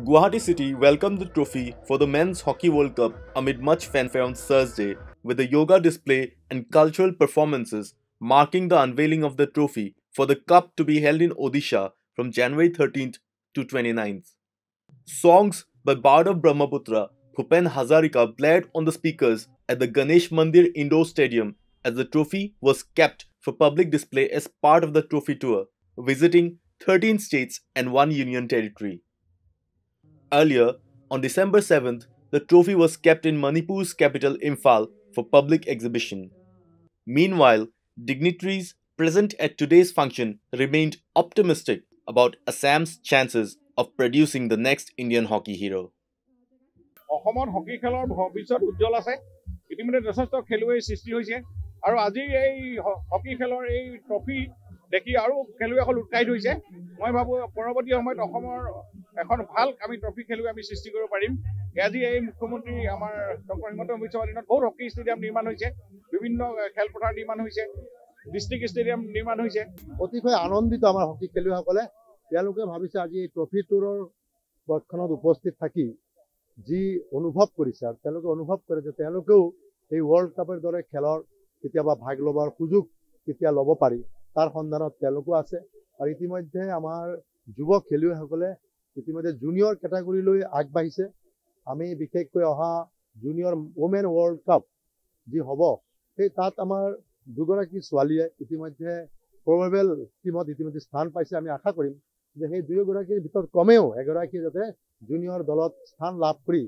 Guwahati City welcomed the trophy for the Men's Hockey World Cup amid much fanfare on Thursday, with a yoga display and cultural performances marking the unveiling of the trophy for the cup to be held in Odisha from January 13th to 29th. Songs by Bard of Brahmaputra Bhupen Hazarika blared on the speakers at the Ganesh Mandir Indoor Stadium as the trophy was kept for public display as part of the trophy tour, visiting 13 states and one union territory. Earlier, on December 7th, the trophy was kept in Manipur's capital Imphal for public exhibition. Meanwhile, dignitaries present at today's function remained optimistic about Assam's chances of producing the next Indian hockey hero. Hockey খেলৰ এই trophy দেখি আৰু খেলুৱৈসকল উৎসাহিত হৈছে মই ভাবোঁ পৰৱৰ্তী সময়ত অসমৰ এখন ভাল আমি ট্ৰফি খেলুৱৈ আমি সৃষ্টি কৰিব পাৰিম আজি এই মুখ্যমন্ত্ৰী আমাৰ শংকৰ হিমন্ত বিশ্বৰ দিনত বহুত হকী ষ্টেডিয়াম নিৰ্মাণ হৈছে বিভিন্ন খেলপথাৰ নিৰ্মাণ হৈছে ডিষ্ট্ৰিক্ট ষ্টেডিয়াম নিৰ্মাণ হৈছে অতিশয় আনন্দিত আমাৰ হকী খেলুৱৈসকলে তেওঁলোকে ভাবিছে আজি এই ট্ৰফি টুৰৰ বৰ্ষণত উপস্থিত থাকি যি অনুভৱ কৰিছে আৰু তেওঁলোকে অনুভৱ কৰে যে তেওঁলোকেও এই ৱৰ্ল্ড কাপৰ দৰে খেলৰ কেতিয়াবা ভাগ ল'বৰ সুযোগ কেতিয়া ল'ব পাৰি তাৰ সন্ধানত তেওঁলোকো আছে আৰু ইতিমধ্যে আমাৰ যুৱ খেলুৱৈসকলে ইতিমধ্যে জুনিয়ৰ কেটাগৰীলৈ আগবাঢ়িছে আমি বিশেষকৈ অহা জুনিয়ৰ ওমেন ৱৰ্ল্ড কাপ যি হ'ব সেই তাত আমাৰ দুগৰাকী ছোৱালীয়ে ইতিমধ্যে প্ৰবেবেল টীমত ইতিমধ্যে স্থান পাইছে আমি আশা কৰিম যে সেই দুয়োগৰাকীৰ ভিতৰত কমেও এগৰাকীয়ে যাতে জুনিয়ৰ দলত স্থান লাভ কৰি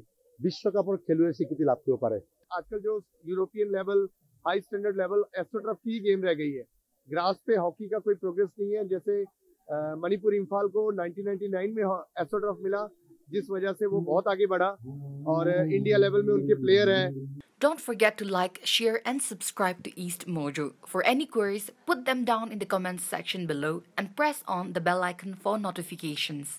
বিশ্বকাপৰ খেলুৱৈৰ স্বীকৃতি লাভ কৰিব পাৰে আজিকালি European level high standard level etcetera free game ৰে ग्रास पे हॉकी का कोई प्रोग्रेस नहीं है जैसे मणिपुर इम्फाल को 1999 में एसो ट्रॉफ मिला जिस वजह से वो बहुत आगे बढ़ा और इंडिया लेवल में उनके प्लेयर हैं Don't forget to like, share and subscribe to East Mojo. For any queries, put them down in the comments section below and press on the bell icon for notifications.